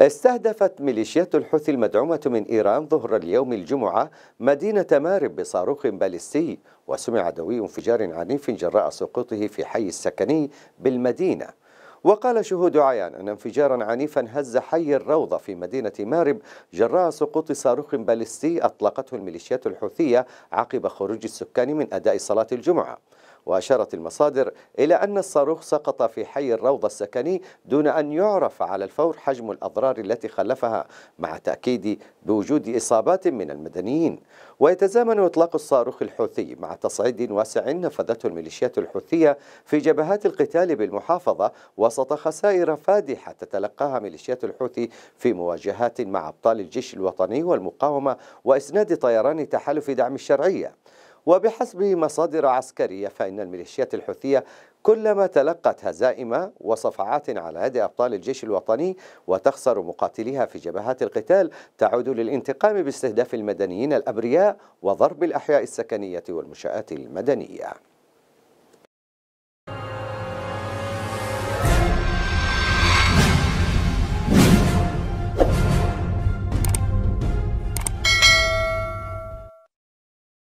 استهدفت ميليشيات الحوثي المدعومة من إيران ظهر اليوم الجمعة مدينة مارب بصاروخ باليستي وسمع دوي انفجار عنيف جراء سقوطه في حي السكني بالمدينة وقال شهود عيان أن انفجارا عنيفا هز حي الروضة في مدينة مارب جراء سقوط صاروخ باليستي أطلقته الميليشيات الحوثية عقب خروج السكان من أداء صلاة الجمعة وأشارت المصادر إلى أن الصاروخ سقط في حي الروضة السكني دون أن يعرف على الفور حجم الأضرار التي خلفها مع تأكيد بوجود إصابات من المدنيين ويتزامن إطلاق الصاروخ الحوثي مع تصعيد واسع نفذته الميليشيات الحوثية في جبهات القتال بالمحافظة وسط خسائر فادحة تتلقاها ميليشيات الحوثي في مواجهات مع أبطال الجيش الوطني والمقاومة وإسناد طيران تحالف دعم الشرعية وبحسب مصادر عسكرية فإن الميليشيات الحوثية كلما تلقت هزائم وصفعات على يد أبطال الجيش الوطني وتخسر مقاتليها في جبهات القتال تعود للانتقام باستهداف المدنيين الأبرياء وضرب الأحياء السكنية والمنشآت المدنية